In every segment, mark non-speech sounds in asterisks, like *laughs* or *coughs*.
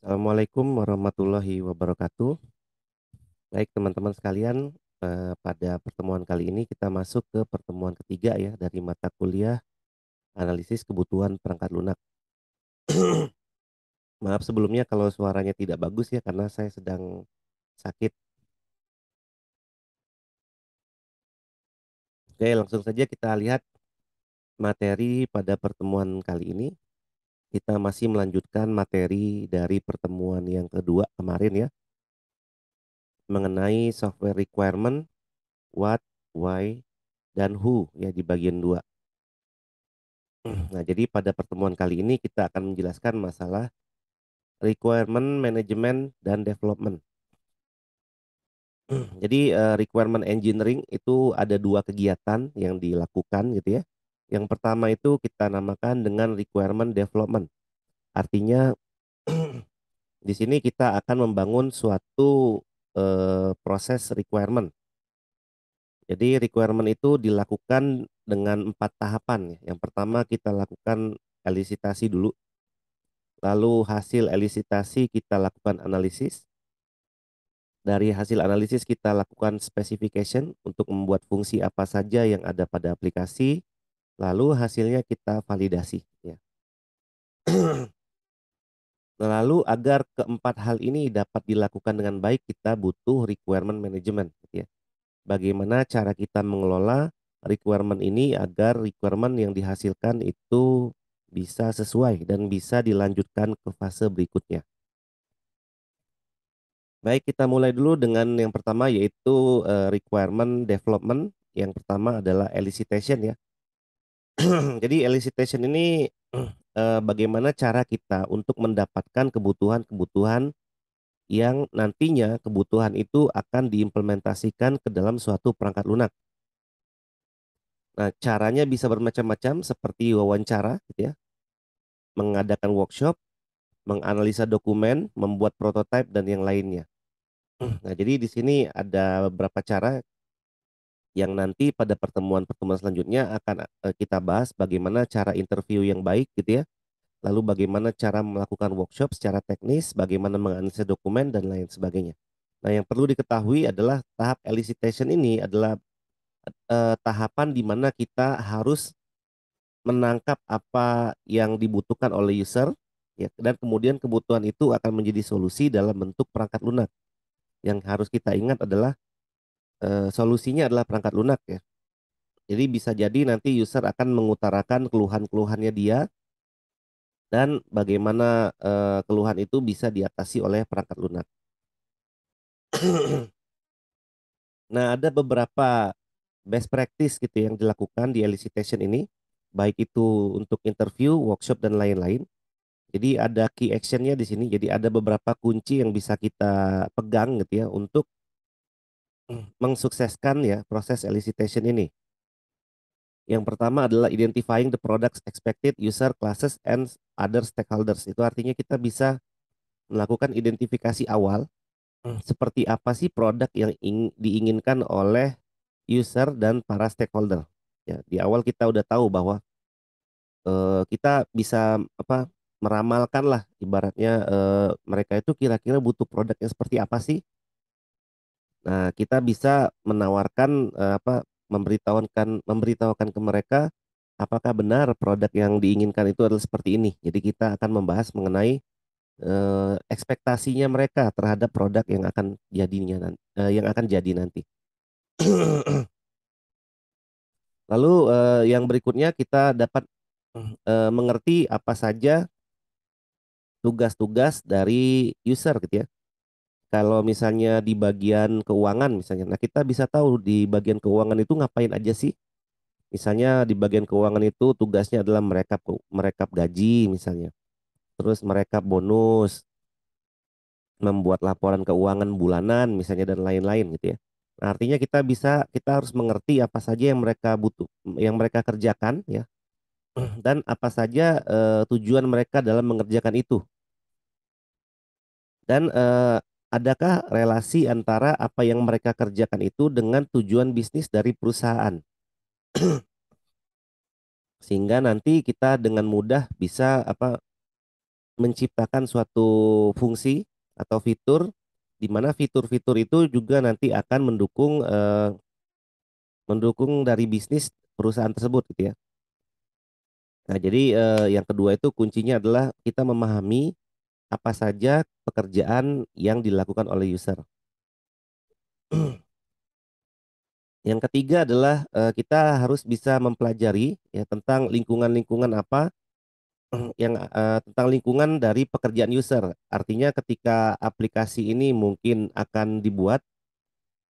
Assalamualaikum warahmatullahi wabarakatuh. Baik teman-teman sekalian, eh, pada pertemuan kali ini kita masuk ke pertemuan ketiga ya dari mata kuliah analisis kebutuhan perangkat lunak. *clears throat* Maaf sebelumnya kalau suaranya tidak bagus ya karena saya sedang sakit. Oke, langsung saja kita lihat materi pada pertemuan kali ini kita masih melanjutkan materi dari pertemuan yang kedua kemarin ya mengenai software requirement what, why, dan who ya di bagian dua. Nah, jadi pada pertemuan kali ini kita akan menjelaskan masalah requirement management dan development. Jadi eh, requirement engineering itu ada dua kegiatan yang dilakukan gitu ya. Yang pertama itu kita namakan dengan requirement development. Artinya *clears throat* di sini kita akan membangun suatu eh, proses requirement. Jadi requirement itu dilakukan dengan empat tahapan. Yang pertama kita lakukan elisitasi dulu. Lalu hasil elisitasi kita lakukan analisis. Dari hasil analisis kita lakukan specification untuk membuat fungsi apa saja yang ada pada aplikasi. Lalu hasilnya kita validasi. Ya. *clears throat* Lalu agar keempat hal ini dapat dilakukan dengan baik, kita butuh requirement management. ya. Bagaimana cara kita mengelola requirement ini agar requirement yang dihasilkan itu bisa sesuai dan bisa dilanjutkan ke fase berikutnya. Baik, kita mulai dulu dengan yang pertama yaitu eh, requirement development. Yang pertama adalah elicitation ya. *clears throat* Jadi elicitation ini *clears throat* eh, bagaimana cara kita untuk mendapatkan kebutuhan-kebutuhan yang nantinya kebutuhan itu akan diimplementasikan ke dalam suatu perangkat lunak. Nah, caranya bisa bermacam-macam seperti wawancara gitu ya. Mengadakan workshop, menganalisa dokumen, membuat prototipe dan yang lainnya. *clears throat* Nah, jadi di sini ada beberapa cara yang nanti pada pertemuan-pertemuan selanjutnya akan eh, kita bahas bagaimana cara interview yang baik gitu ya. Lalu bagaimana cara melakukan workshop secara teknis, bagaimana menganalisa dokumen dan lain sebagainya. Nah, yang perlu diketahui adalah tahap elicitation ini adalah eh, tahapan di mana kita harus menangkap apa yang dibutuhkan oleh user ya dan kemudian kebutuhan itu akan menjadi solusi dalam bentuk perangkat lunak. Yang harus kita ingat adalah uh, solusinya adalah perangkat lunak ya. Jadi bisa jadi nanti user akan mengutarakan keluhan-keluhannya dia dan bagaimana uh, keluhan itu bisa diatasi oleh perangkat lunak. *clears throat* nah, ada beberapa best practice gitu yang dilakukan di elicitation ini, baik itu untuk interview, workshop dan lain-lain. Jadi ada key actionnya di sini. Jadi ada beberapa kunci yang bisa kita pegang gitu ya untuk mensukseskan ya proses elicitation ini. Yang pertama adalah identifying the products expected user classes and other stakeholders. Itu artinya kita bisa melakukan identifikasi awal hmm. seperti apa sih produk yang ing, diinginkan oleh user dan para stakeholder. Ya, di awal kita udah tahu bahwa uh, kita bisa apa meramalkan lah ibaratnya uh, mereka itu kira-kira butuh produk yang seperti apa sih Nah, kita bisa menawarkan uh, apa memberitahukan memberitahukan ke mereka apakah benar produk yang diinginkan itu adalah seperti ini. Jadi kita akan membahas mengenai uh, ekspektasinya mereka terhadap produk yang akan jadinya uh, yang akan jadi nanti. Lalu uh, yang berikutnya kita dapat uh, mengerti apa saja tugas-tugas dari user gitu ya kalau misalnya di bagian keuangan misalnya, nah kita bisa tahu di bagian keuangan itu ngapain aja sih? Misalnya di bagian keuangan itu tugasnya adalah merekap merekap gaji misalnya, terus merekap bonus, membuat laporan keuangan bulanan misalnya dan lain-lain gitu ya. Nah, artinya kita bisa kita harus mengerti apa saja yang mereka butuh, yang mereka kerjakan ya, *clears throat* dan apa saja eh, tujuan mereka dalam mengerjakan itu dan eh, adakah relasi antara apa yang mereka kerjakan itu dengan tujuan bisnis dari perusahaan? *clears throat* Sehingga nanti kita dengan mudah bisa apa menciptakan suatu fungsi atau fitur di mana fitur-fitur itu juga nanti akan mendukung eh, mendukung dari bisnis perusahaan tersebut gitu ya. Nah, jadi eh, yang kedua itu kuncinya adalah kita memahami apa saja pekerjaan yang dilakukan oleh user. *clears throat* Yang ketiga adalah eh, kita harus bisa mempelajari ya tentang lingkungan-lingkungan apa *clears throat* yang uh, tentang lingkungan dari pekerjaan user. Artinya ketika aplikasi ini mungkin akan dibuat,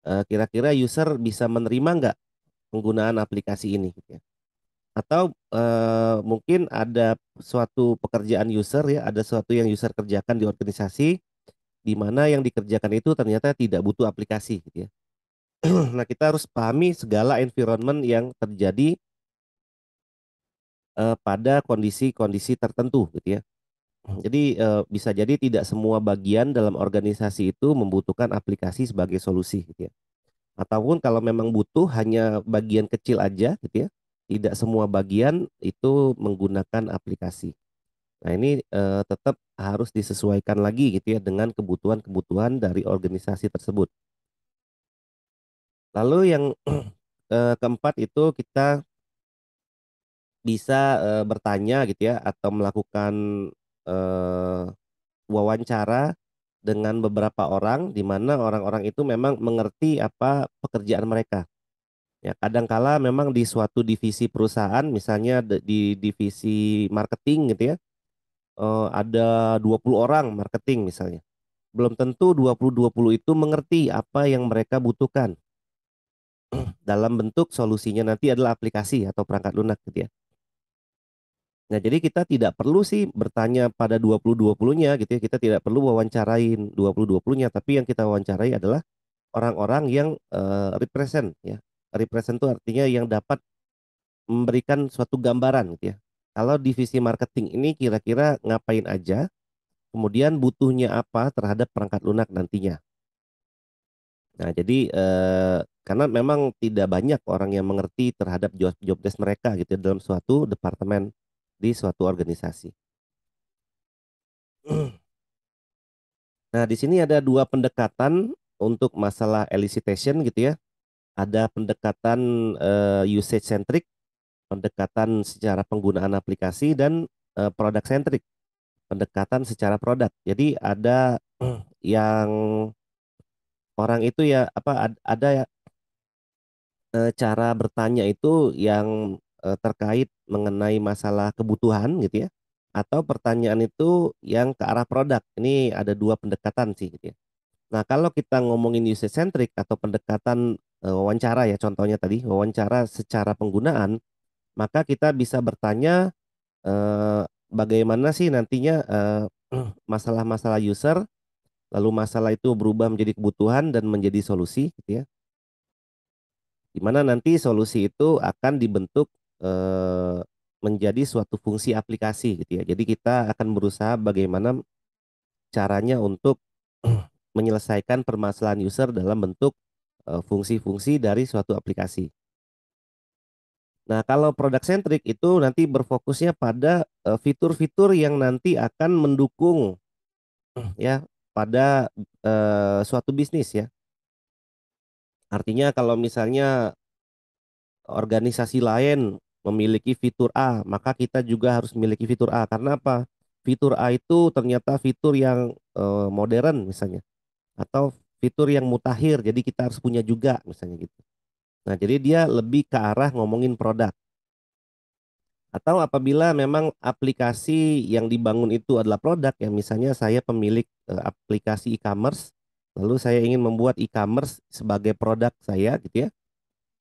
eh, kira-kira uh, user bisa menerima nggak penggunaan aplikasi ini. Gitu ya atau eh, mungkin ada suatu pekerjaan user ya, ada suatu yang user kerjakan di organisasi di mana yang dikerjakan itu ternyata tidak butuh aplikasi gitu ya. *clears throat* nah, kita harus pahami segala environment yang terjadi eh, pada kondisi-kondisi tertentu gitu ya. Jadi eh, bisa jadi tidak semua bagian dalam organisasi itu membutuhkan aplikasi sebagai solusi gitu ya. Ataupun kalau memang butuh hanya bagian kecil aja gitu ya tidak semua bagian itu menggunakan aplikasi. Nah, ini eh, tetap harus disesuaikan lagi gitu ya dengan kebutuhan-kebutuhan dari organisasi tersebut. Lalu yang *clears throat* eh, keempat itu kita bisa eh, bertanya gitu ya atau melakukan eh, wawancara dengan beberapa orang di mana orang-orang itu memang mengerti apa pekerjaan mereka. Ya, kadangkala memang di suatu divisi perusahaan, misalnya di divisi marketing gitu ya, eh, ada 20 orang marketing misalnya. Belum tentu 20-20 itu mengerti apa yang mereka butuhkan. *clears throat* Dalam bentuk solusinya nanti adalah aplikasi atau perangkat lunak gitu ya. Nah, jadi kita tidak perlu sih bertanya pada 20-20-nya gitu ya. Kita tidak perlu wawancarain 20-20-nya, tapi yang kita wawancarai adalah orang-orang yang uh, represent ya, represent itu artinya yang dapat memberikan suatu gambaran gitu ya. Kalau divisi marketing ini kira-kira ngapain aja, kemudian butuhnya apa terhadap perangkat lunak nantinya. Nah, jadi eh, karena memang tidak banyak orang yang mengerti terhadap job job mereka gitu ya dalam suatu departemen di suatu organisasi. Nah, di sini ada dua pendekatan untuk masalah elicitation gitu ya ada pendekatan uh, eh, usage centric, pendekatan secara penggunaan aplikasi dan uh, eh, product centric, pendekatan secara produk. Jadi ada *clears throat* yang orang itu ya apa ada uh, cara bertanya itu yang terkait mengenai masalah kebutuhan gitu ya atau pertanyaan itu yang ke arah produk. Ini ada dua pendekatan sih gitu ya. Nah, kalau kita ngomongin user centric atau pendekatan Eh, wawancara ya contohnya tadi wawancara secara penggunaan maka kita bisa bertanya eh, bagaimana sih nantinya masalah eh, *clears throat* masalah-masalah user lalu masalah itu berubah menjadi kebutuhan dan menjadi solusi gitu ya di mana nanti solusi itu akan dibentuk eh, menjadi suatu fungsi aplikasi gitu ya. Jadi kita akan berusaha bagaimana caranya untuk *clears throat* menyelesaikan permasalahan user dalam bentuk Eh, fungsi-fungsi dari suatu aplikasi. Nah, kalau produk centric itu nanti berfokusnya pada eh, fitur-fitur yang nanti akan mendukung hmm. ya pada uh, suatu bisnis ya. Artinya kalau misalnya organisasi lain memiliki fitur A, maka kita juga harus memiliki fitur A. Karena apa? Fitur A itu ternyata fitur yang uh, modern misalnya atau fitur yang mutakhir jadi kita harus punya juga misalnya gitu nah jadi dia lebih ke arah ngomongin produk atau apabila memang aplikasi yang dibangun itu adalah produk ya misalnya saya pemilik eh, aplikasi e-commerce lalu saya ingin membuat e-commerce sebagai produk saya gitu ya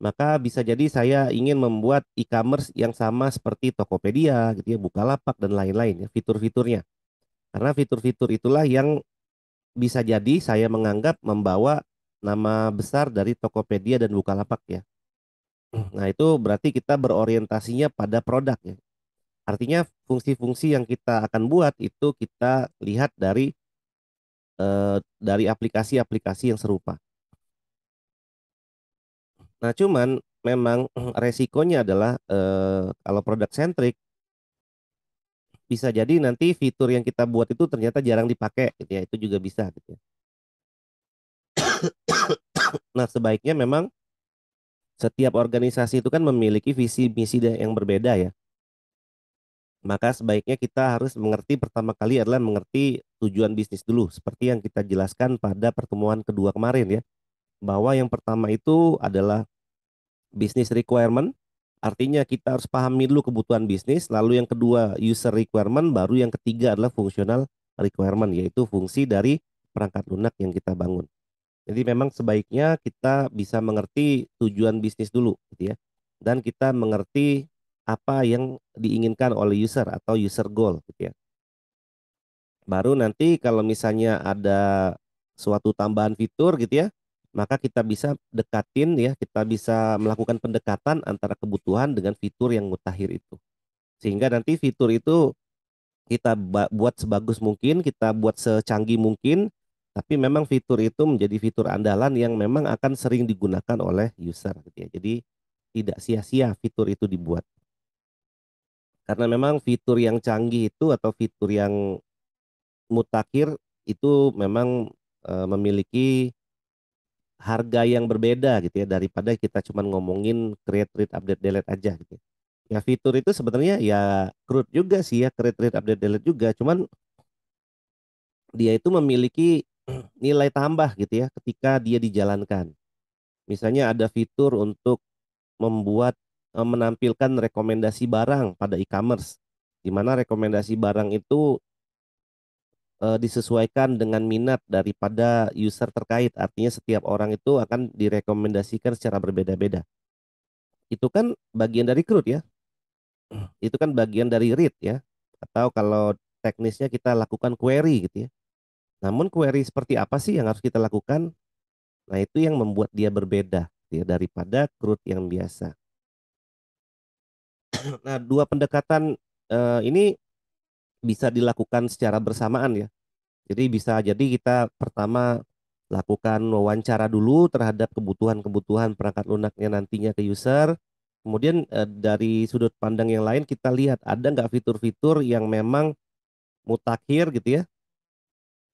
maka bisa jadi saya ingin membuat e-commerce yang sama seperti Tokopedia gitu ya Bukalapak dan lain-lain ya fitur-fiturnya karena fitur-fitur itulah yang bisa jadi saya menganggap membawa nama besar dari Tokopedia dan Bukalapak ya. Hmm. Nah, itu berarti kita berorientasinya pada produk ya. Artinya fungsi-fungsi yang kita akan buat itu kita lihat dari eh, dari aplikasi-aplikasi yang serupa. Nah, cuman memang resikonya adalah eh, kalau produk sentrik bisa jadi nanti fitur yang kita buat itu ternyata jarang dipakai gitu ya itu juga bisa gitu ya *coughs* nah sebaiknya memang setiap organisasi itu kan memiliki visi misi yang berbeda ya maka sebaiknya kita harus mengerti pertama kali adalah mengerti tujuan bisnis dulu seperti yang kita jelaskan pada pertemuan kedua kemarin ya bahwa yang pertama itu adalah bisnis requirement Artinya kita harus pahami dulu kebutuhan bisnis, lalu yang kedua user requirement, baru yang ketiga adalah functional requirement, yaitu fungsi dari perangkat lunak yang kita bangun. Jadi memang sebaiknya kita bisa mengerti tujuan bisnis dulu, gitu ya. Dan kita mengerti apa yang diinginkan oleh user atau user goal, gitu ya. Baru nanti kalau misalnya ada suatu tambahan fitur gitu ya, maka kita bisa dekatin ya, kita bisa melakukan pendekatan antara kebutuhan dengan fitur yang mutakhir itu. Sehingga nanti fitur itu kita buat sebagus mungkin, kita buat secanggih mungkin, tapi memang fitur itu menjadi fitur andalan yang memang akan sering digunakan oleh user gitu ya. Jadi tidak sia-sia fitur itu dibuat. Karena memang fitur yang canggih itu atau fitur yang mutakhir itu memang eh, memiliki harga yang berbeda gitu ya daripada kita cuma ngomongin create read update delete aja gitu. Ya. ya fitur itu sebenarnya ya crude juga sih ya create read update delete juga cuman dia itu memiliki *clears throat* nilai tambah gitu ya ketika dia dijalankan. Misalnya ada fitur untuk membuat eh, menampilkan rekomendasi barang pada e-commerce di mana rekomendasi barang itu uh, disesuaikan dengan minat daripada user terkait. Artinya setiap orang itu akan direkomendasikan secara berbeda-beda. Itu kan bagian dari CRUD ya. Itu kan bagian dari read ya. Atau kalau teknisnya kita lakukan query gitu ya. Namun query seperti apa sih yang harus kita lakukan? Nah itu yang membuat dia berbeda gitu ya, daripada CRUD yang biasa. *clears throat* Nah dua pendekatan uh, ini bisa dilakukan secara bersamaan ya. Jadi bisa jadi kita pertama lakukan wawancara dulu terhadap kebutuhan-kebutuhan perangkat lunaknya nantinya ke user. Kemudian eh, dari sudut pandang yang lain kita lihat ada nggak fitur-fitur yang memang mutakhir gitu ya.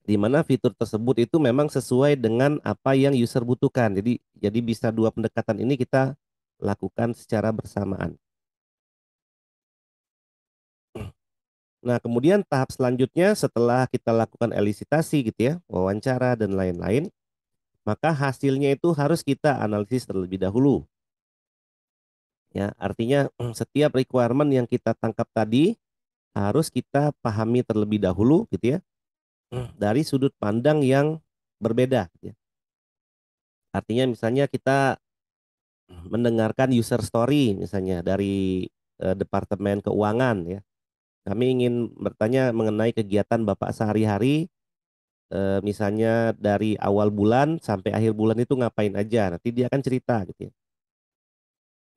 Di mana fitur tersebut itu memang sesuai dengan apa yang user butuhkan. Jadi jadi bisa dua pendekatan ini kita lakukan secara bersamaan. Nah, kemudian tahap selanjutnya setelah kita lakukan elisitasi gitu ya, wawancara dan lain-lain, maka hasilnya itu harus kita analisis terlebih dahulu. Ya, artinya *clears throat* setiap requirement yang kita tangkap tadi harus kita pahami terlebih dahulu gitu ya. *clears throat* Dari sudut pandang yang berbeda gitu ya. Artinya misalnya kita *clears throat* mendengarkan user story misalnya dari eh, departemen keuangan ya kami ingin bertanya mengenai kegiatan Bapak sehari-hari, e, misalnya dari awal bulan sampai akhir bulan itu ngapain aja. Nanti dia akan cerita gitu ya.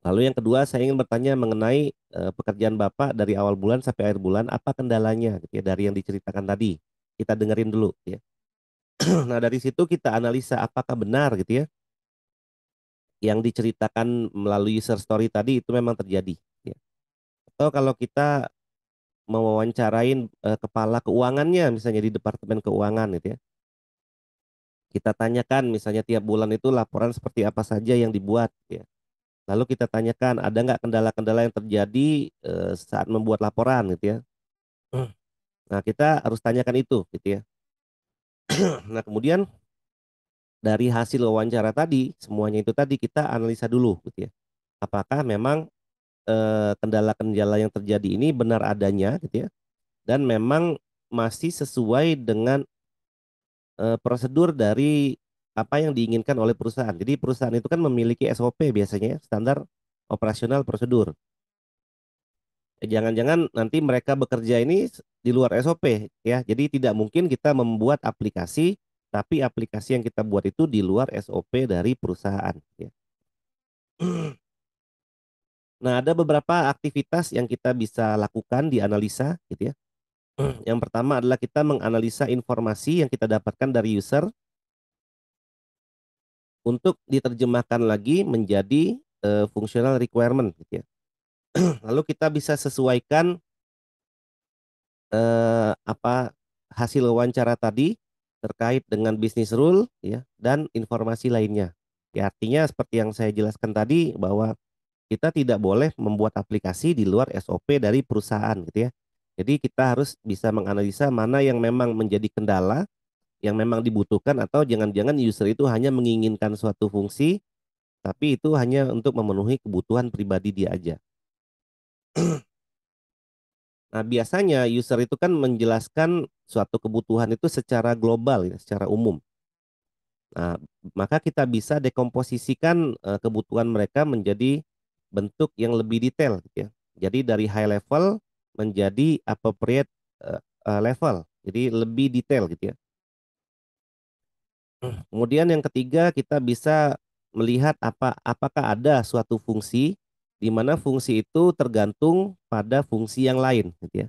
Lalu yang kedua saya ingin bertanya mengenai e, pekerjaan Bapak dari awal bulan sampai akhir bulan apa kendalanya gitu ya dari yang diceritakan tadi. Kita dengerin dulu gitu ya. *clears throat* nah, dari situ kita analisa apakah benar gitu ya yang diceritakan melalui user story tadi itu memang terjadi gitu ya. Atau kalau kita mewawancarain uh, kepala keuangannya misalnya di departemen keuangan gitu ya. Kita tanyakan misalnya tiap bulan itu laporan seperti apa saja yang dibuat ya. Lalu kita tanyakan ada nggak kendala-kendala yang terjadi uh, saat membuat laporan gitu ya. Nah, kita harus tanyakan itu gitu ya. nah, kemudian dari hasil wawancara tadi, semuanya itu tadi kita analisa dulu gitu ya. Apakah memang Eh, kendala-kendala yang terjadi ini benar adanya gitu ya dan memang masih sesuai dengan eh, prosedur dari apa yang diinginkan oleh perusahaan. Jadi perusahaan itu kan memiliki SOP biasanya ya, standar operasional prosedur. Eh, jangan-jangan nanti mereka bekerja ini di luar SOP ya. Jadi tidak mungkin kita membuat aplikasi tapi aplikasi yang kita buat itu di luar SOP dari perusahaan ya. *clears throat* Hmm. Nah, ada beberapa aktivitas yang kita bisa lakukan di analisa gitu ya. Hmm. Yang pertama adalah kita menganalisa informasi yang kita dapatkan dari user untuk diterjemahkan lagi menjadi uh, functional requirement gitu ya. *clears throat* Lalu kita bisa sesuaikan uh, apa hasil wawancara tadi terkait dengan business rule ya dan informasi lainnya. Ya, artinya seperti yang saya jelaskan tadi bahwa kita tidak boleh membuat aplikasi di luar SOP dari perusahaan gitu ya. Jadi kita harus bisa menganalisa mana yang memang menjadi kendala yang memang dibutuhkan atau jangan-jangan user itu hanya menginginkan suatu fungsi tapi itu hanya untuk memenuhi kebutuhan pribadi dia aja. *clears throat* nah, biasanya user itu kan menjelaskan suatu kebutuhan itu secara global ya, secara umum. Nah, maka kita bisa dekomposisikan eh, kebutuhan mereka menjadi bentuk yang lebih detail gitu ya. Jadi dari high level menjadi appropriate uh, uh, level. Jadi lebih detail gitu ya. Hmm. Kemudian yang ketiga kita bisa melihat apa apakah ada suatu fungsi di mana fungsi itu tergantung pada fungsi yang lain gitu ya.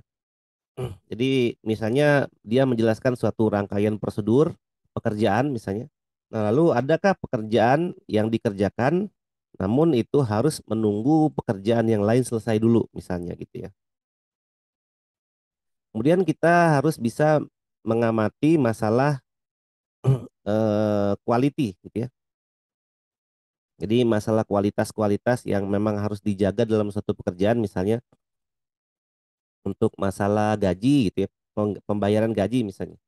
Hmm. Jadi misalnya dia menjelaskan suatu rangkaian prosedur pekerjaan misalnya. Nah, lalu adakah pekerjaan yang dikerjakan namun itu harus menunggu pekerjaan yang lain selesai dulu misalnya gitu ya. Kemudian kita harus bisa mengamati masalah *clears throat* eh, quality gitu ya. Jadi masalah kualitas-kualitas yang memang harus dijaga dalam suatu pekerjaan misalnya untuk masalah gaji gitu ya, pembayaran gaji misalnya.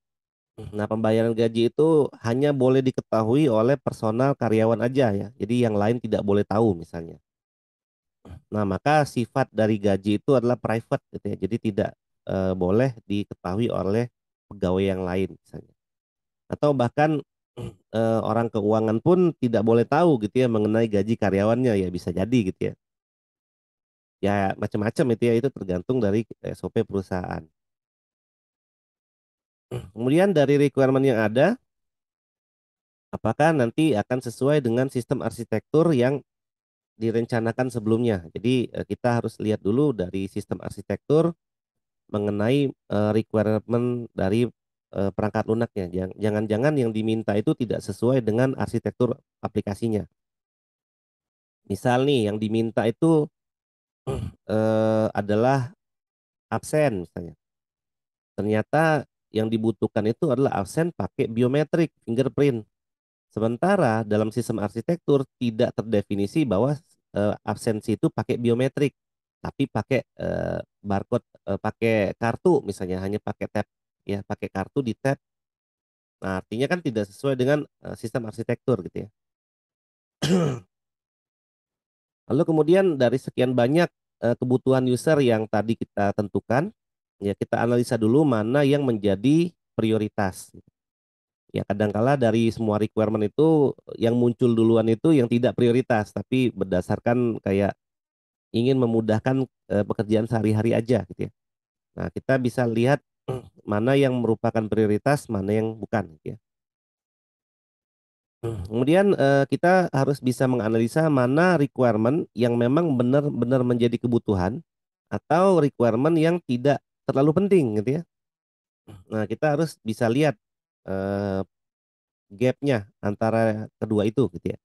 Nah, pembayaran gaji itu hanya boleh diketahui oleh personal karyawan aja ya. Jadi yang lain tidak boleh tahu misalnya. Nah, maka sifat dari gaji itu adalah private gitu ya. Jadi tidak e, boleh diketahui oleh pegawai yang lain misalnya. Atau bahkan e, orang keuangan pun tidak boleh tahu gitu ya mengenai gaji karyawannya ya bisa jadi gitu ya. Ya macam-macam itu ya itu tergantung dari SOP perusahaan. Kemudian dari requirement yang ada, apakah nanti akan sesuai dengan sistem arsitektur yang direncanakan sebelumnya. Jadi eh, kita harus lihat dulu dari sistem arsitektur mengenai eh, requirement dari eh, perangkat lunaknya. Jangan-jangan yang diminta itu tidak sesuai dengan arsitektur aplikasinya. Misal nih yang diminta itu adalah absen misalnya. Ternyata yang dibutuhkan itu adalah absen pakai biometrik fingerprint. Sementara dalam sistem arsitektur tidak terdefinisi bahwa e, absensi itu pakai biometrik, tapi pakai e, barcode, e, pakai kartu misalnya hanya pakai tap, ya pakai kartu di tap. Nah, artinya kan tidak sesuai dengan e, sistem arsitektur gitu ya. Lalu kemudian dari sekian banyak e, kebutuhan user yang tadi kita tentukan, Ya, kita analisa dulu mana yang menjadi prioritas. Ya, kadangkala dari semua requirement itu yang muncul duluan itu yang tidak prioritas, tapi berdasarkan kayak ingin memudahkan e, pekerjaan sehari-hari aja gitu ya. Nah, kita bisa lihat *clears throat* mana yang merupakan prioritas, mana yang bukan gitu ya. Kemudian eh, kita harus bisa menganalisa mana requirement yang memang benar-benar menjadi kebutuhan atau requirement yang tidak terlalu penting gitu ya. Hmm. Nah, kita harus bisa lihat uh, gapnya antara kedua itu gitu ya.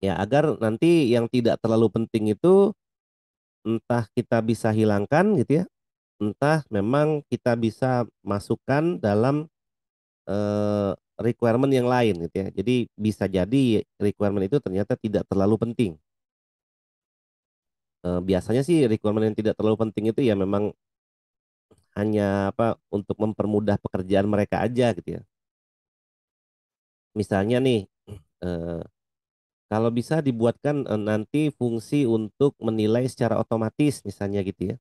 Ya, agar nanti yang tidak terlalu penting itu entah kita bisa hilangkan gitu ya, entah memang kita bisa masukkan dalam uh, requirement yang lain gitu ya. Jadi bisa jadi requirement itu ternyata tidak terlalu penting uh, biasanya sih requirement yang tidak terlalu penting itu ya memang hanya apa untuk mempermudah pekerjaan mereka aja gitu ya. Misalnya nih uh, kalau bisa dibuatkan uh, nanti fungsi untuk menilai secara otomatis misalnya gitu ya.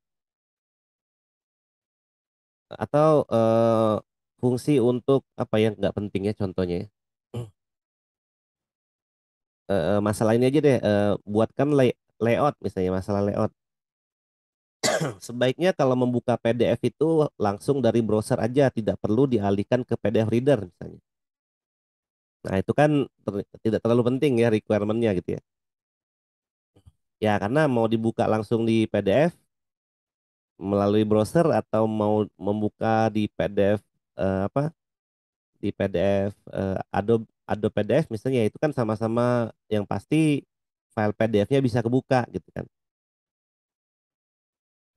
Atau uh, fungsi untuk apa yang nggak penting ya contohnya ya. Uh, masalah ini aja deh uh, buatkan lay, layout misalnya masalah layout *clears throat* sebaiknya kalau membuka PDF itu langsung dari browser aja, tidak perlu dialihkan ke PDF reader misalnya. Nah itu kan ter tidak terlalu penting ya requirementnya gitu ya. Ya karena mau dibuka langsung di PDF melalui browser atau mau membuka di PDF eh, apa di PDF eh, Adobe Adobe PDF misalnya itu kan sama-sama yang pasti file PDF-nya bisa kebuka gitu kan.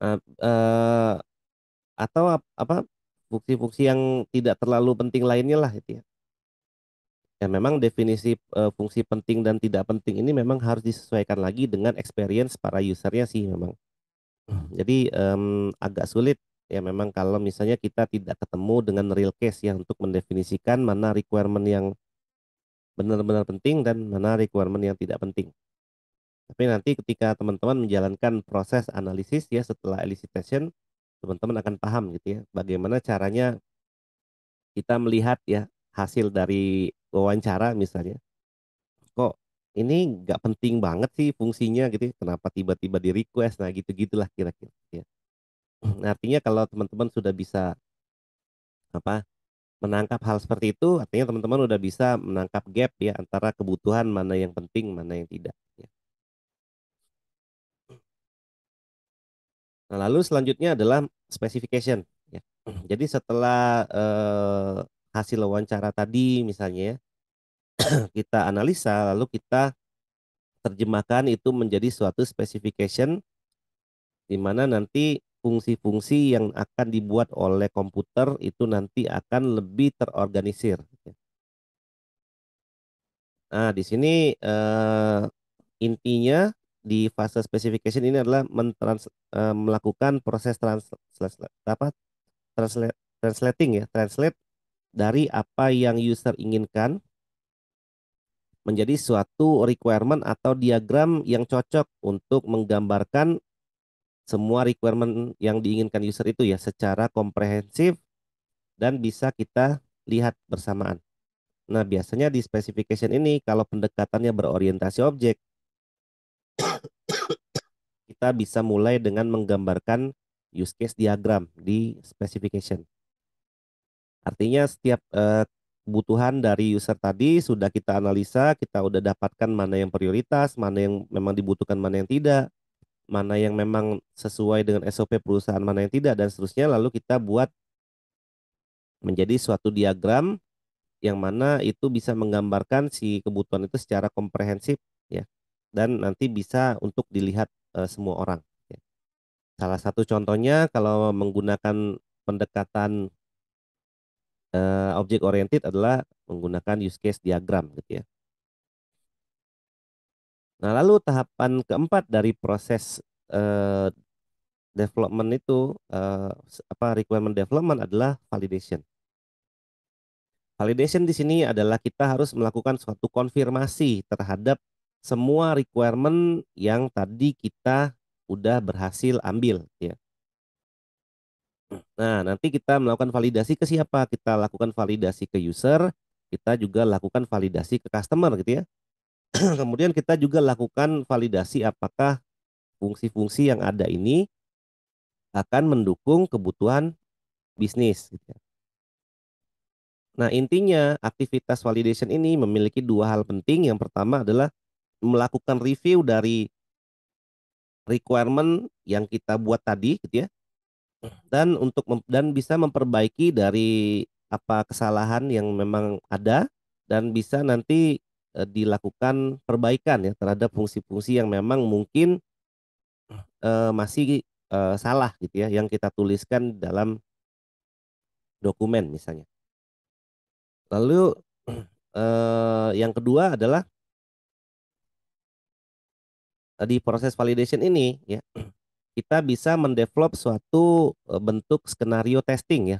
Uh, uh, atau apa fungsi-fungsi yang tidak terlalu penting lainnya lah itu ya. Ya memang definisi uh, fungsi penting dan tidak penting ini memang harus disesuaikan lagi dengan experience para usernya sih memang. Jadi um, agak sulit ya memang kalau misalnya kita tidak ketemu dengan real case ya untuk mendefinisikan mana requirement yang benar-benar penting dan mana requirement yang tidak penting. Tapi nanti ketika teman-teman menjalankan proses analisis ya setelah elicitation, teman-teman akan paham gitu ya bagaimana caranya kita melihat ya hasil dari wawancara misalnya. Kok ini nggak penting banget sih fungsinya gitu ya. Kenapa tiba-tiba di request? Nah gitu-gitulah kira-kira ya. *clears throat* Artinya kalau teman-teman sudah bisa apa menangkap hal seperti itu artinya teman-teman udah bisa menangkap gap ya antara kebutuhan mana yang penting mana yang tidak ya. Nah, lalu selanjutnya adalah specification. Ya. *clears throat* Jadi setelah eh, hasil wawancara tadi misalnya ya, *clears throat* kita analisa lalu kita terjemahkan itu menjadi suatu specification di mana nanti fungsi-fungsi yang akan dibuat oleh komputer itu nanti akan lebih terorganisir. Ya. Nah, di sini eh, intinya di fase specification ini adalah mentrans, uh, melakukan proses trans, apa, translate, translating ya, translate dari apa yang user inginkan menjadi suatu requirement atau diagram yang cocok untuk menggambarkan semua requirement yang diinginkan user itu ya secara komprehensif dan bisa kita lihat bersamaan. Nah, biasanya di specification ini kalau pendekatannya berorientasi objek, kita bisa mulai dengan menggambarkan use case diagram di specification. Artinya setiap eh, kebutuhan dari user tadi sudah kita analisa, kita udah dapatkan mana yang prioritas, mana yang memang dibutuhkan, mana yang tidak, mana yang memang sesuai dengan SOP perusahaan, mana yang tidak, dan seterusnya. Lalu kita buat menjadi suatu diagram yang mana itu bisa menggambarkan si kebutuhan itu secara komprehensif ya dan nanti bisa untuk dilihat uh, semua orang. Ya. Salah satu contohnya kalau menggunakan pendekatan uh, objek oriented adalah menggunakan use case diagram gitu ya. Nah, lalu tahapan keempat dari proses uh, development itu uh, apa requirement development adalah validation. Validation di sini adalah kita harus melakukan suatu konfirmasi terhadap semua requirement yang tadi kita udah berhasil ambil ya. Nah, nanti kita melakukan validasi ke siapa? Kita lakukan validasi ke user, kita juga lakukan validasi ke customer gitu ya. *clears throat* Kemudian kita juga lakukan validasi apakah fungsi-fungsi yang ada ini akan mendukung kebutuhan bisnis. Gitu ya. Nah, intinya aktivitas validation ini memiliki dua hal penting. Yang pertama adalah melakukan review dari requirement yang kita buat tadi gitu ya dan untuk dan bisa memperbaiki dari apa kesalahan yang memang ada dan bisa nanti e, dilakukan perbaikan ya terhadap fungsi-fungsi yang memang mungkin e, masih e, salah gitu ya yang kita tuliskan dalam dokumen misalnya lalu e, yang kedua adalah tadi proses validation ini ya *clears throat* kita bisa mendevelop suatu e, bentuk skenario testing ya.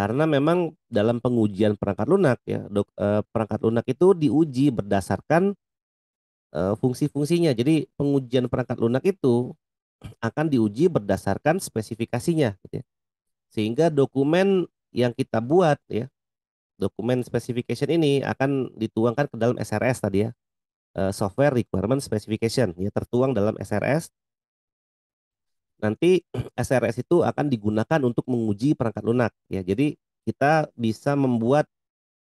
Karena memang dalam pengujian perangkat lunak ya, dok, e, perangkat lunak itu diuji berdasarkan e, fungsi-fungsinya. Jadi pengujian perangkat lunak itu *clears throat* akan diuji berdasarkan spesifikasinya gitu ya. Sehingga dokumen yang kita buat ya, dokumen specification ini akan dituangkan ke dalam SRS tadi ya, Eh, software requirement specification ya tertuang dalam SRS. Nanti SRS *clears throat* itu akan digunakan untuk menguji perangkat lunak ya. Jadi kita bisa membuat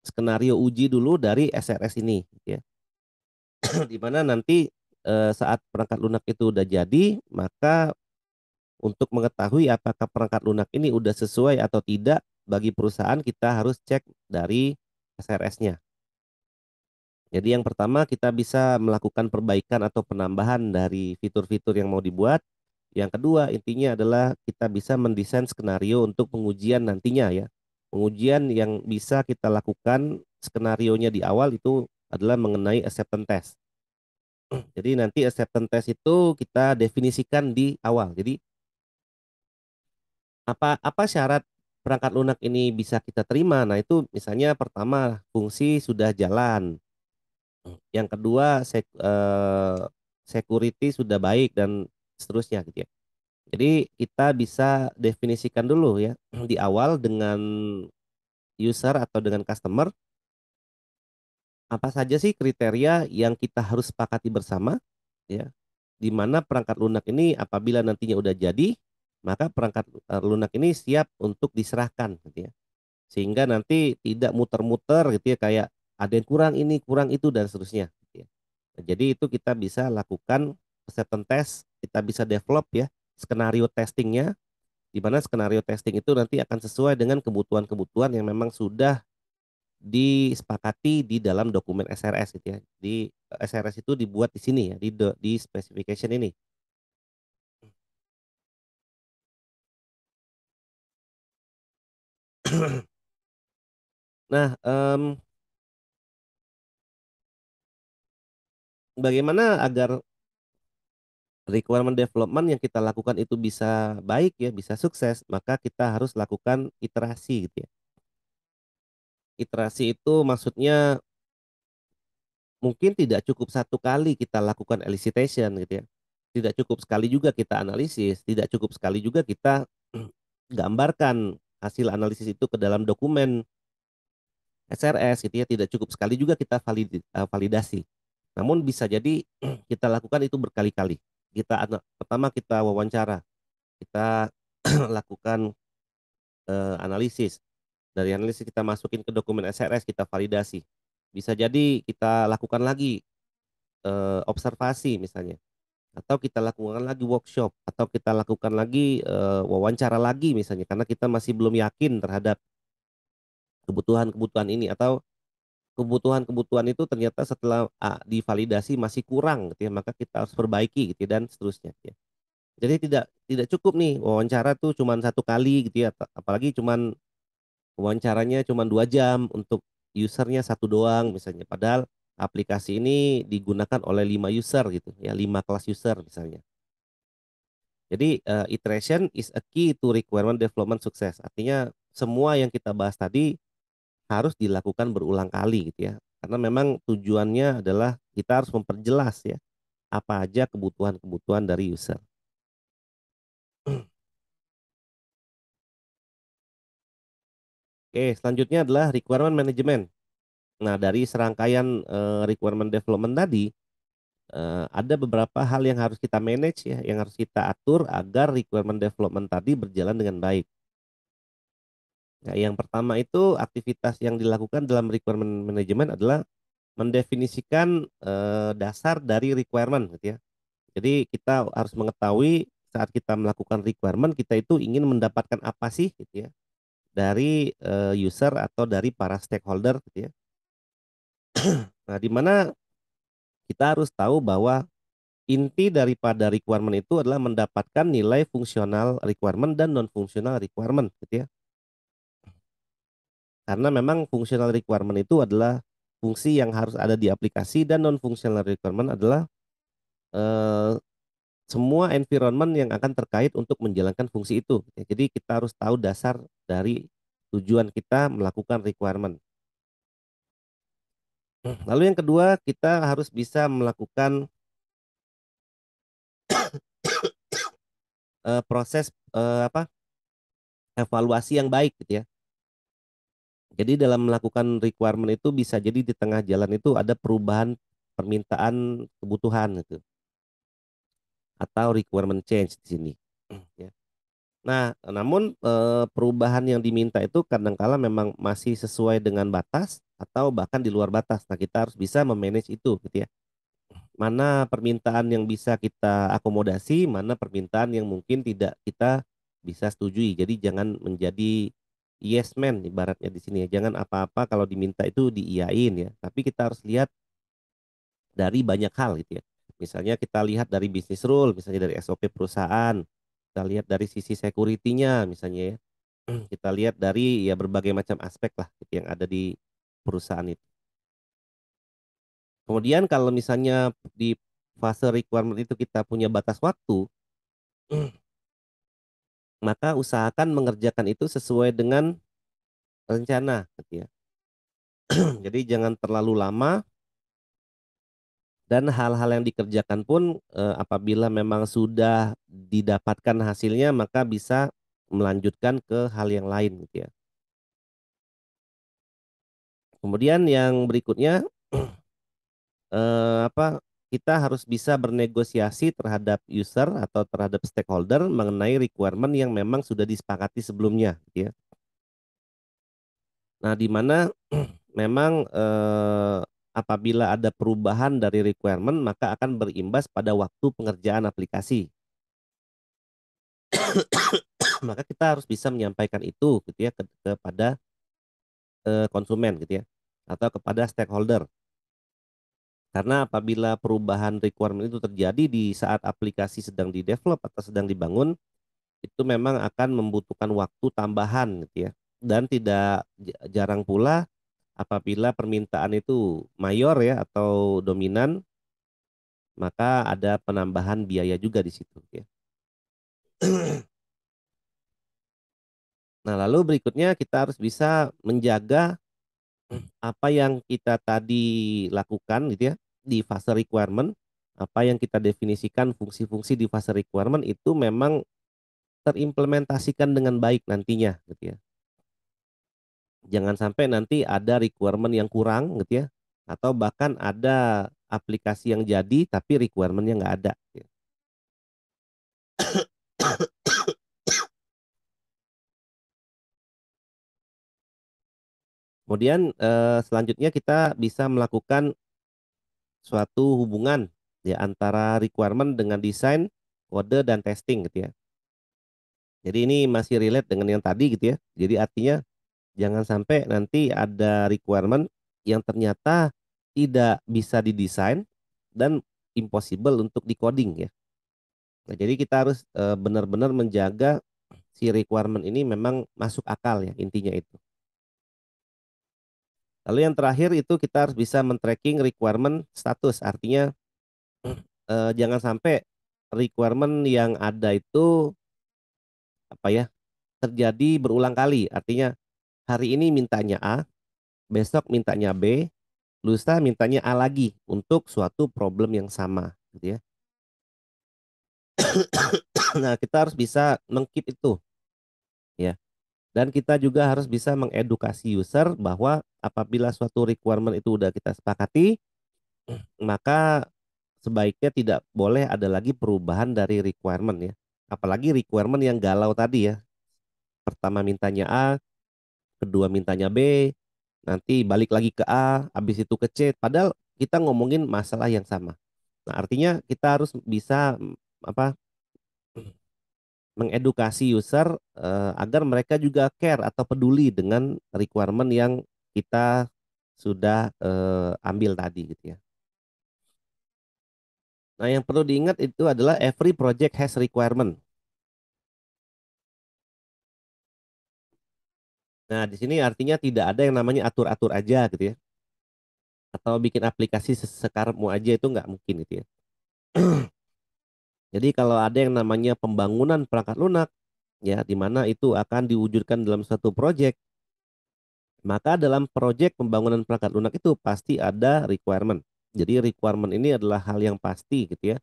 skenario uji dulu dari SRS ini ya. *clears throat* di mana nanti eh, saat perangkat lunak itu sudah jadi, maka untuk mengetahui apakah perangkat lunak ini sudah sesuai atau tidak bagi perusahaan kita harus cek dari SRS-nya jadi yang pertama kita bisa melakukan perbaikan atau penambahan dari fitur-fitur yang mau dibuat. Yang kedua intinya adalah kita bisa mendesain skenario untuk pengujian nantinya ya. Pengujian yang bisa kita lakukan skenarionya di awal itu adalah mengenai acceptance test. *clears throat* Jadi nanti acceptance test itu kita definisikan di awal. Jadi apa apa syarat perangkat lunak ini bisa kita terima? Nah, itu misalnya pertama fungsi sudah jalan yang kedua sek, uh, security sudah baik dan seterusnya gitu ya. Jadi kita bisa definisikan dulu ya di awal dengan user atau dengan customer apa saja sih kriteria yang kita harus sepakati bersama ya di mana perangkat lunak ini apabila nantinya udah jadi maka perangkat eh, lunak ini siap untuk diserahkan gitu ya sehingga nanti tidak muter-muter gitu ya kayak ada yang kurang ini, kurang itu dan seterusnya. Gitu ya. nah, jadi itu kita bisa lakukan acceptance test, kita bisa develop ya skenario testingnya, di mana skenario testing itu nanti akan sesuai dengan kebutuhan-kebutuhan yang memang sudah disepakati di dalam dokumen SRS gitu ya. Di SRS itu dibuat di sini ya, di di specification ini. *clears throat* Nah, um, bagaimana agar requirement development yang kita lakukan itu bisa baik ya, bisa sukses, maka kita harus lakukan iterasi gitu ya. Iterasi itu maksudnya mungkin tidak cukup satu kali kita lakukan elicitation gitu ya. Tidak cukup sekali juga kita analisis, tidak cukup sekali juga kita *clears throat* gambarkan hasil analisis itu ke dalam dokumen SRS gitu ya, tidak cukup sekali juga kita eh, validasi. Namun bisa jadi *clears throat* kita lakukan itu berkali-kali. Kita anu, pertama kita wawancara, kita *clears throat* lakukan uh, analisis. Dari analisis kita masukin ke dokumen SRS, kita validasi. Bisa jadi kita lakukan lagi uh, observasi misalnya. Atau kita lakukan lagi workshop, atau kita lakukan lagi uh, wawancara lagi misalnya karena kita masih belum yakin terhadap kebutuhan-kebutuhan ini atau kebutuhan-kebutuhan itu ternyata setelah ah, divalidasi masih kurang gitu ya, maka kita harus perbaiki gitu ya, dan seterusnya gitu ya. Jadi tidak tidak cukup nih wawancara tuh cuma satu kali gitu ya, apalagi cuma wawancaranya cuma dua jam untuk usernya satu doang misalnya. Padahal aplikasi ini digunakan oleh lima user gitu ya, lima kelas user misalnya. Jadi uh, iteration is a key to requirement development success. Artinya semua yang kita bahas tadi harus dilakukan berulang kali gitu ya. Karena memang tujuannya adalah kita harus memperjelas ya apa aja kebutuhan-kebutuhan dari user. Oke, selanjutnya adalah requirement management. Nah, dari serangkaian uh, requirement development tadi, uh, ada beberapa hal yang harus kita manage ya, yang harus kita atur agar requirement development tadi berjalan dengan baik. Nah, yang pertama itu aktivitas yang dilakukan dalam requirement management adalah mendefinisikan eh, dasar dari requirement gitu ya. Jadi kita harus mengetahui saat kita melakukan requirement kita itu ingin mendapatkan apa sih gitu ya dari eh, user atau dari para stakeholder gitu ya. *clears throat* nah, di mana kita harus tahu bahwa inti daripada requirement itu adalah mendapatkan nilai fungsional requirement dan non fungsional requirement gitu ya karena memang functional requirement itu adalah fungsi yang harus ada di aplikasi dan non functional requirement adalah uh, semua environment yang akan terkait untuk menjalankan fungsi itu. Jadi kita harus tahu dasar dari tujuan kita melakukan requirement. Lalu yang kedua, kita harus bisa melakukan *coughs* eh, proses eh, apa? evaluasi yang baik gitu ya. Jadi dalam melakukan requirement itu bisa jadi di tengah jalan itu ada perubahan permintaan kebutuhan itu atau requirement change di sini. Hmm. Ya. Nah, namun eh, perubahan yang diminta itu kadangkala memang masih sesuai dengan batas atau bahkan di luar batas. Nah, kita harus bisa memanage itu gitu ya. Mana permintaan yang bisa kita akomodasi, mana permintaan yang mungkin tidak kita bisa setujui. Jadi jangan menjadi yes man ibaratnya di sini ya. Jangan apa-apa kalau diminta itu diiyain ya. Tapi kita harus lihat dari banyak hal gitu ya. Misalnya kita lihat dari bisnis rule, misalnya dari SOP perusahaan, kita lihat dari sisi security-nya misalnya ya. *clears throat* Kita lihat dari ya berbagai macam aspek lah gitu, yang ada di perusahaan itu. Kemudian kalau misalnya di fase requirement itu kita punya batas waktu, *clears throat* maka usahakan mengerjakan itu sesuai dengan rencana gitu ya. *clears throat* Jadi jangan terlalu lama dan hal-hal yang dikerjakan pun eh, apabila memang sudah didapatkan hasilnya maka bisa melanjutkan ke hal yang lain gitu ya. Kemudian yang berikutnya *clears throat* eh, apa kita harus bisa bernegosiasi terhadap user atau terhadap stakeholder mengenai requirement yang memang sudah disepakati sebelumnya, gitu ya. Nah, di mana *clears throat* memang eh, apabila ada perubahan dari requirement maka akan berimbas pada waktu pengerjaan aplikasi. *clears throat* maka kita harus bisa menyampaikan itu gitu ya kepada eh, konsumen gitu ya atau kepada stakeholder. Karena apabila perubahan requirement itu terjadi di saat aplikasi sedang di develop atau sedang dibangun, itu memang akan membutuhkan waktu tambahan gitu ya. Dan tidak jarang pula apabila permintaan itu mayor ya atau dominan, maka ada penambahan biaya juga di situ gitu ya. Nah, lalu berikutnya kita harus bisa menjaga apa yang kita tadi lakukan gitu ya di fase requirement apa yang kita definisikan fungsi-fungsi di fase requirement itu memang terimplementasikan dengan baik nantinya gitu ya. Jangan sampai nanti ada requirement yang kurang gitu ya atau bahkan ada aplikasi yang jadi tapi requirementnya nggak ada. Gitu ya. Kemudian eh, selanjutnya kita bisa melakukan suatu hubungan ya antara requirement dengan desain, kode dan testing gitu ya. Jadi ini masih relate dengan yang tadi gitu ya. Jadi artinya jangan sampai nanti ada requirement yang ternyata tidak bisa didesain dan impossible untuk decoding ya. Nah, jadi kita harus eh, benar-benar menjaga si requirement ini memang masuk akal ya intinya itu. Lalu yang terakhir itu kita harus bisa men-tracking requirement status. Artinya eh, jangan sampai requirement yang ada itu apa ya terjadi berulang kali. Artinya hari ini mintanya A, besok mintanya B, lusa mintanya A lagi untuk suatu problem yang sama, gitu ya. *coughs* nah kita harus bisa mengkip itu, ya. Dan kita juga harus bisa mengedukasi user bahwa apabila suatu requirement itu sudah kita sepakati, *clears throat* maka sebaiknya tidak boleh ada lagi perubahan dari requirement ya. Apalagi requirement yang galau tadi ya. Pertama mintanya A, kedua mintanya B, nanti balik lagi ke A, habis itu ke C. Padahal kita ngomongin masalah yang sama. Nah, artinya kita harus bisa apa mengedukasi user uh, agar mereka juga care atau peduli dengan requirement yang kita sudah uh, ambil tadi gitu ya. Nah, yang perlu diingat itu adalah every project has requirement. Nah, di sini artinya tidak ada yang namanya atur-atur aja gitu ya. Atau bikin aplikasi sekarang mau aja itu nggak mungkin gitu ya. *clears throat* Jadi kalau ada yang namanya pembangunan perangkat lunak, ya di mana itu akan diwujudkan dalam satu proyek, maka dalam proyek pembangunan perangkat lunak itu pasti ada requirement. Jadi requirement ini adalah hal yang pasti gitu ya.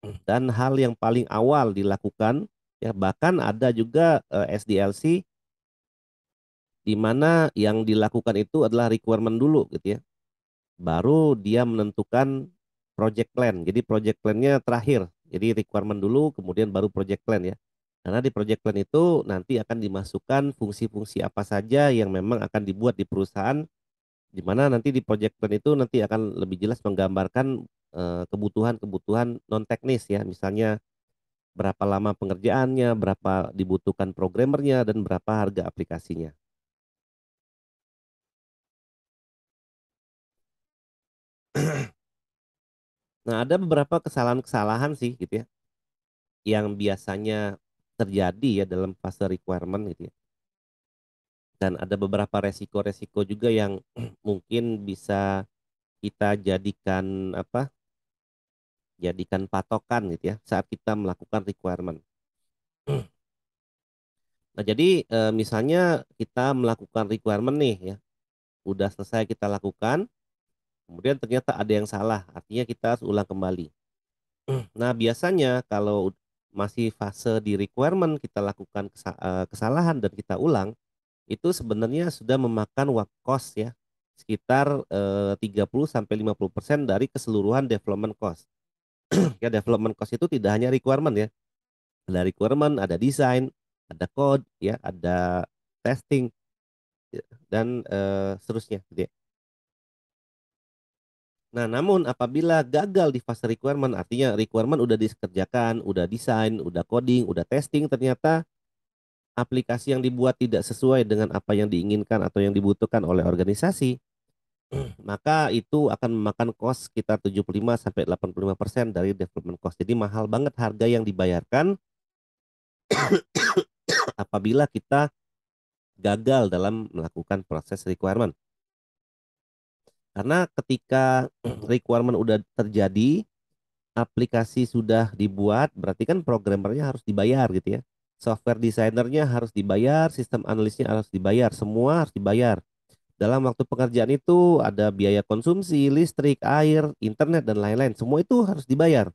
Hmm. Dan hal yang paling awal dilakukan ya bahkan ada juga eh, SDLC di mana yang dilakukan itu adalah requirement dulu gitu ya. Baru dia menentukan project plan. Jadi project plan-nya terakhir jadi requirement dulu, kemudian baru project plan ya. Karena di project plan itu nanti akan dimasukkan fungsi-fungsi apa saja yang memang akan dibuat di perusahaan, di mana nanti di project plan itu nanti akan lebih jelas menggambarkan eh, kebutuhan-kebutuhan non teknis ya, misalnya berapa lama pengerjaannya, berapa dibutuhkan programmernya, dan berapa harga aplikasinya. Nah, ada beberapa kesalahan-kesalahan sih gitu ya yang biasanya terjadi ya dalam fase requirement gitu ya. Dan ada beberapa resiko-resiko juga yang *clears throat* mungkin bisa kita jadikan apa? jadikan patokan gitu ya saat kita melakukan requirement. *clears throat* Nah, jadi eh, misalnya kita melakukan requirement nih ya. Udah selesai kita lakukan, Kemudian ternyata ada yang salah, artinya kita harus ulang kembali. Hmm. Nah, biasanya kalau masih fase di requirement kita lakukan eh, kesalahan dan kita ulang, itu sebenarnya sudah memakan waktu cost ya, sekitar 30 eh, sampai 50% dari keseluruhan development cost. *clears throat* ya, development cost itu tidak hanya requirement ya. Ada requirement, ada design, ada code ya, ada testing ya, dan eh, seterusnya gitu ya. Nah, namun apabila gagal di fase requirement, artinya requirement udah dikerjakan, udah desain, udah coding, udah testing, ternyata aplikasi yang dibuat tidak sesuai dengan apa yang diinginkan atau yang dibutuhkan oleh organisasi, *clears throat* maka itu akan memakan cost sekitar 75 sampai 85% dari development cost. Jadi mahal banget harga yang dibayarkan *clears throat* apabila kita gagal dalam melakukan proses requirement. Karena ketika requirement udah terjadi, aplikasi sudah dibuat, berarti kan programmernya harus dibayar gitu ya. Software desainernya harus dibayar, sistem analisnya harus dibayar, semua harus dibayar. Dalam waktu pekerjaan itu ada biaya konsumsi, listrik, air, internet, dan lain-lain. Semua itu harus dibayar.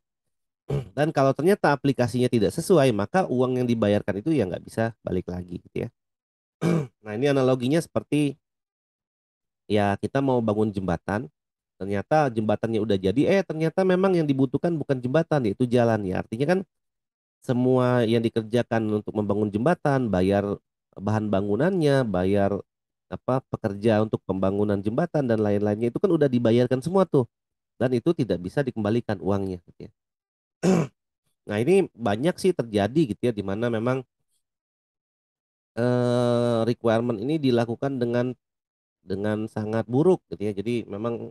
Mm. Dan kalau ternyata aplikasinya tidak sesuai, maka uang yang dibayarkan itu ya nggak bisa balik lagi gitu ya. *clears throat* Nah ini analoginya seperti ya kita mau bangun jembatan ternyata jembatannya udah jadi eh ternyata memang yang dibutuhkan bukan jembatan yaitu jalan ya artinya kan semua yang dikerjakan untuk membangun jembatan bayar bahan bangunannya bayar apa pekerja untuk pembangunan jembatan dan lain-lainnya itu kan udah dibayarkan semua tuh dan itu tidak bisa dikembalikan uangnya gitu ya. *clears throat* nah ini banyak sih terjadi gitu ya di mana memang eh, requirement ini dilakukan dengan dengan sangat buruk gitu ya. Jadi memang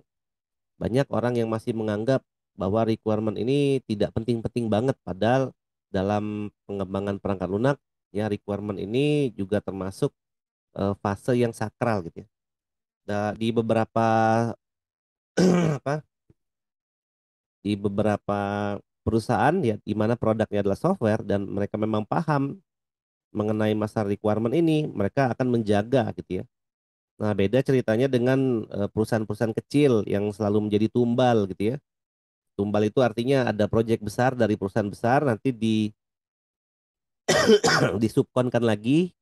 banyak orang yang masih menganggap bahwa requirement ini tidak penting-penting banget padahal dalam pengembangan perangkat lunak ya requirement ini juga termasuk uh, fase yang sakral gitu ya. Nah, di beberapa *clears throat* apa di beberapa perusahaan ya di mana produknya adalah software dan mereka memang paham mengenai masa requirement ini, mereka akan menjaga gitu ya Nah, beda ceritanya dengan eh, perusahaan-perusahaan kecil yang selalu menjadi tumbal gitu ya. Tumbal itu artinya ada proyek besar dari perusahaan besar nanti di *coughs* disubkonkan lagi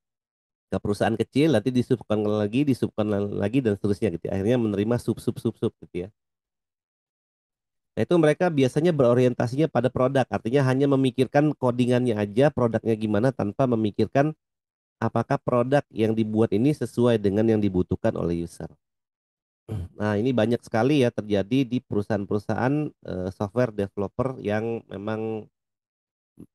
ke perusahaan kecil nanti disubkonkan lagi, disubkonkan lagi dan seterusnya gitu. Ya. Akhirnya menerima sub sub sub sub gitu ya. Nah, itu mereka biasanya berorientasinya pada produk, artinya hanya memikirkan codingannya aja, produknya gimana tanpa memikirkan apakah produk yang dibuat ini sesuai dengan yang dibutuhkan oleh user. Nah, ini banyak sekali ya terjadi di perusahaan-perusahaan eh, software developer yang memang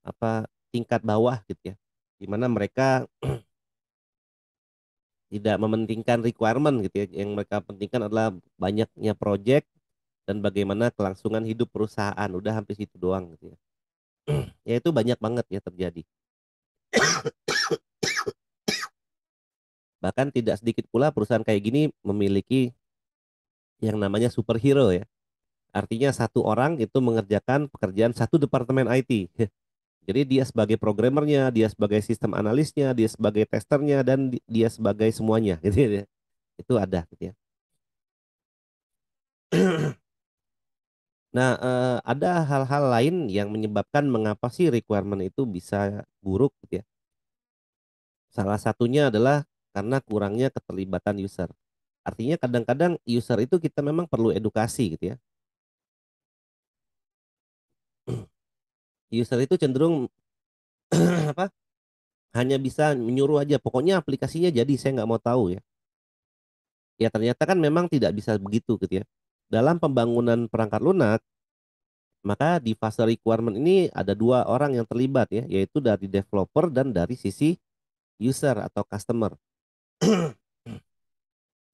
apa tingkat bawah gitu ya. Di mana mereka *clears throat* tidak mementingkan requirement gitu ya. Yang mereka pentingkan adalah banyaknya project dan bagaimana kelangsungan hidup perusahaan. Udah hampir situ doang gitu ya. *clears throat* ya itu banyak banget ya terjadi. Bahkan tidak sedikit pula perusahaan kayak gini memiliki yang namanya superhero ya. Artinya satu orang itu mengerjakan pekerjaan satu departemen IT. *laughs* Jadi dia sebagai programmernya, dia sebagai sistem analisnya, dia sebagai testernya dan dia sebagai semuanya *laughs* gitu ya. Itu ada gitu ya. *clears throat* Nah, eh, ada hal-hal lain yang menyebabkan mengapa sih requirement itu bisa buruk gitu ya. Salah satunya adalah karena kurangnya keterlibatan user. Artinya kadang-kadang user itu kita memang perlu edukasi gitu ya. User itu cenderung *clears throat* apa? Hanya bisa menyuruh aja, pokoknya aplikasinya jadi saya nggak mau tahu ya. Ya ternyata kan memang tidak bisa begitu gitu ya. Dalam pembangunan perangkat lunak, maka di fase requirement ini ada dua orang yang terlibat ya, yaitu dari developer dan dari sisi user atau customer. *clears throat*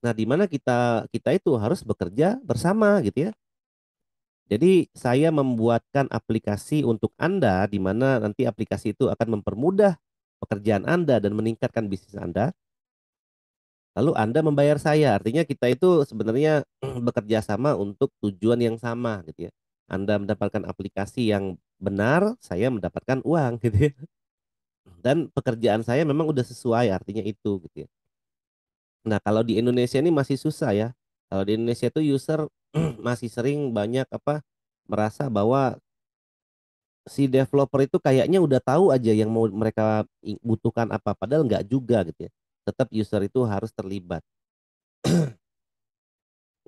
nah, di mana kita kita itu harus bekerja bersama gitu ya. Jadi saya membuatkan aplikasi untuk Anda di mana nanti aplikasi itu akan mempermudah pekerjaan Anda dan meningkatkan bisnis Anda. Lalu Anda membayar saya. Artinya kita itu sebenarnya *clears throat* bekerja sama untuk tujuan yang sama gitu ya. Anda mendapatkan aplikasi yang benar, saya mendapatkan uang *laughs* gitu ya. Dan pekerjaan saya memang udah sesuai artinya itu gitu ya. Nah, kalau di Indonesia ini masih susah ya. Kalau di Indonesia itu user *clears throat* masih sering banyak apa merasa bahwa si developer itu kayaknya udah tahu aja yang mau mereka butuhkan apa padahal nggak juga gitu ya. Tetap user itu harus terlibat. *clears throat*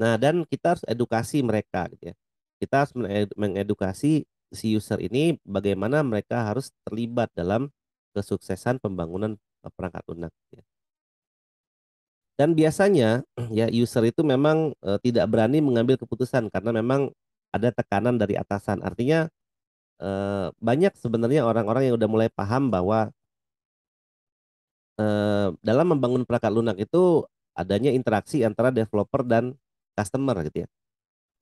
nah, dan kita harus edukasi mereka gitu ya. Kita harus mengedukasi si user ini bagaimana mereka harus terlibat dalam kesuksesan pembangunan eh, perangkat lunak gitu ya. Dan biasanya ya user itu memang e, tidak berani mengambil keputusan karena memang ada tekanan dari atasan. Artinya e, banyak sebenarnya orang-orang yang udah mulai paham bahwa e, dalam membangun perangkat lunak itu adanya interaksi antara developer dan customer gitu ya.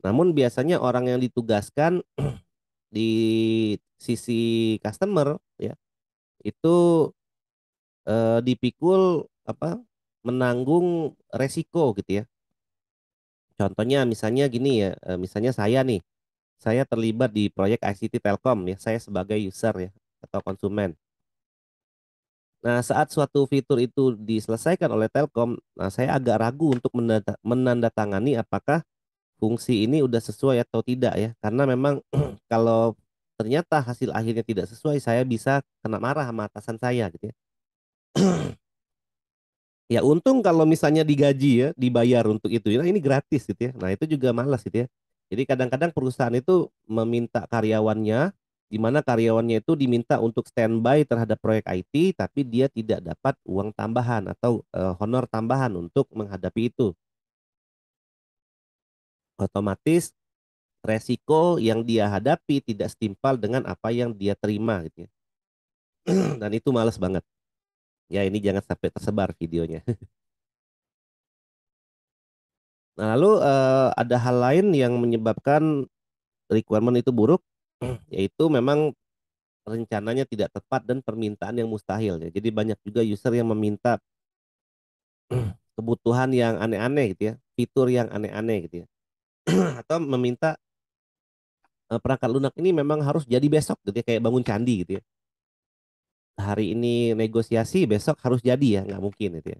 Namun biasanya orang yang ditugaskan *clears throat* di sisi customer ya itu e, dipikul apa menanggung resiko gitu ya. Contohnya misalnya gini ya, eh, misalnya saya nih, saya terlibat di proyek ICT Telkom ya, saya sebagai user ya atau konsumen. Nah, saat suatu fitur itu diselesaikan oleh Telkom, nah saya agak ragu untuk menandatangani apakah fungsi ini sudah sesuai atau tidak ya. Karena memang *clears throat* kalau ternyata hasil akhirnya tidak sesuai, saya bisa kena marah sama atasan saya gitu ya. *clears throat* Ya untung kalau misalnya digaji ya, dibayar untuk itu. Ya. Nah ini gratis gitu ya. Nah itu juga malas gitu ya. Jadi kadang-kadang perusahaan itu meminta karyawannya, di mana karyawannya itu diminta untuk standby terhadap proyek IT, tapi dia tidak dapat uang tambahan atau uh, honor tambahan untuk menghadapi itu. Otomatis resiko yang dia hadapi tidak setimpal dengan apa yang dia terima gitu ya. *clears throat* Dan itu males banget. Ya ini jangan sampai tersebar videonya. *laughs* nah lalu eh, ada hal lain yang menyebabkan requirement itu buruk, *clears throat* yaitu memang rencananya tidak tepat dan permintaan yang mustahil. Ya. Jadi banyak juga user yang meminta *clears throat* kebutuhan yang aneh-aneh gitu ya, fitur yang aneh-aneh gitu ya, *clears throat* atau meminta eh, perangkat lunak ini memang harus jadi besok gitu ya, kayak bangun candi gitu ya hari ini negosiasi besok harus jadi ya nggak mungkin itu ya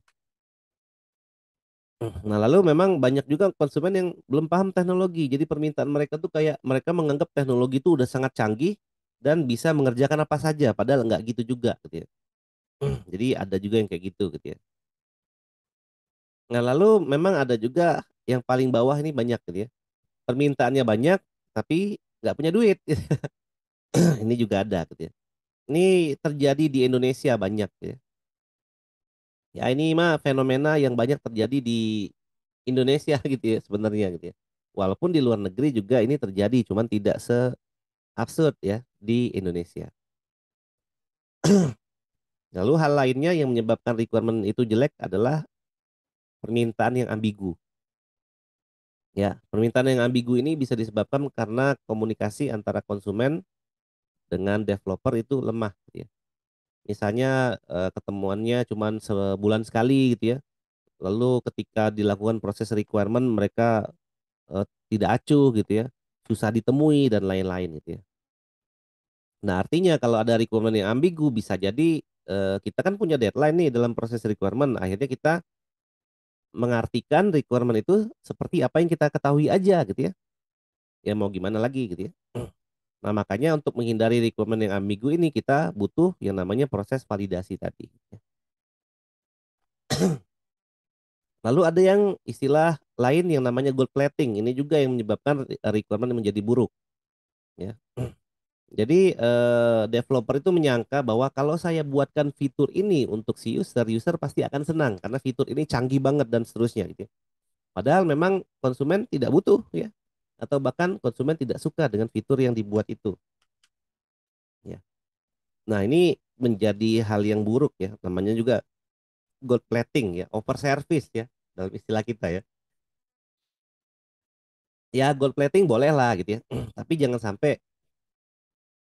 hmm. nah lalu memang banyak juga konsumen yang belum paham teknologi jadi permintaan mereka tuh kayak mereka menganggap teknologi itu udah sangat canggih dan bisa mengerjakan apa saja padahal nggak gitu juga gitu ya hmm. jadi ada juga yang kayak gitu gitu ya nah lalu memang ada juga yang paling bawah ini banyak gitu ya permintaannya banyak tapi nggak punya duit *laughs* ini juga ada gitu ya ini terjadi di Indonesia banyak ya. Ya ini mah fenomena yang banyak terjadi di Indonesia *laughs* gitu ya sebenarnya gitu ya. Walaupun di luar negeri juga ini terjadi, cuman tidak se absurd ya di Indonesia. *clears throat* Lalu hal lainnya yang menyebabkan requirement itu jelek adalah permintaan yang ambigu. Ya, permintaan yang ambigu ini bisa disebabkan karena komunikasi antara konsumen dengan developer itu lemah gitu ya. Misalnya eh, ketemuannya cuma sebulan sekali gitu ya. Lalu ketika dilakukan proses requirement mereka eh, tidak acuh gitu ya, susah ditemui dan lain-lain gitu ya. Nah, artinya kalau ada requirement yang ambigu bisa jadi eh, kita kan punya deadline nih dalam proses requirement, akhirnya kita mengartikan requirement itu seperti apa yang kita ketahui aja gitu ya. Ya mau gimana lagi gitu ya. Nah, makanya untuk menghindari requirement yang ambigu ini kita butuh yang namanya proses validasi tadi. Lalu ada yang istilah lain yang namanya gold plating. Ini juga yang menyebabkan eh, requirement menjadi buruk. Ya. Jadi eh, developer itu menyangka bahwa kalau saya buatkan fitur ini untuk si user, user pasti akan senang karena fitur ini canggih banget dan seterusnya gitu. Ya. Padahal memang konsumen tidak butuh ya atau bahkan konsumen tidak suka dengan fitur yang dibuat itu. Ya. Nah, ini menjadi hal yang buruk ya, namanya juga gold plating ya, over service ya dalam istilah kita ya. Ya, gold plating boleh lah gitu ya, *clears throat* tapi jangan sampai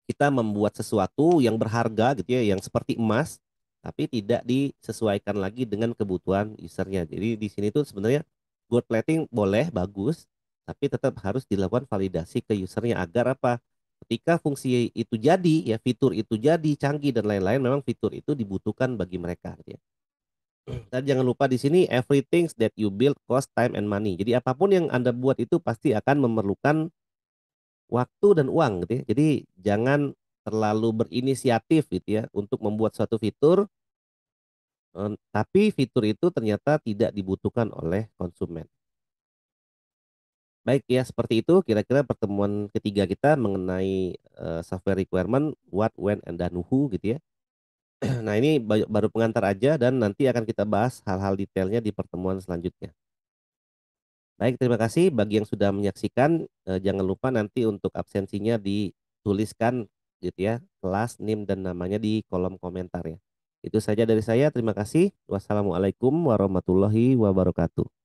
kita membuat sesuatu yang berharga gitu ya, yang seperti emas tapi tidak disesuaikan lagi dengan kebutuhan usernya. Jadi di sini tuh sebenarnya gold plating boleh bagus, tapi tetap harus dilakukan validasi ke usernya agar apa? Ketika fungsi itu jadi, ya fitur itu jadi canggih dan lain-lain, memang fitur itu dibutuhkan bagi mereka. Gitu ya. Hmm. Dan jangan lupa di sini everything that you build cost time and money. Jadi apapun yang anda buat itu pasti akan memerlukan waktu dan uang, gitu. Ya. Jadi jangan terlalu berinisiatif gitu ya untuk membuat suatu fitur eh, tapi fitur itu ternyata tidak dibutuhkan oleh konsumen. Baik ya, seperti itu kira-kira pertemuan ketiga kita mengenai uh, software requirement, what, when, and dan who gitu ya. *clears throat* nah ini baru pengantar aja dan nanti akan kita bahas hal-hal detailnya di pertemuan selanjutnya. Baik, terima kasih bagi yang sudah menyaksikan. Uh, jangan lupa nanti untuk absensinya dituliskan gitu ya, kelas, NIM, dan namanya di kolom komentar ya. Itu saja dari saya, terima kasih. Wassalamualaikum warahmatullahi wabarakatuh.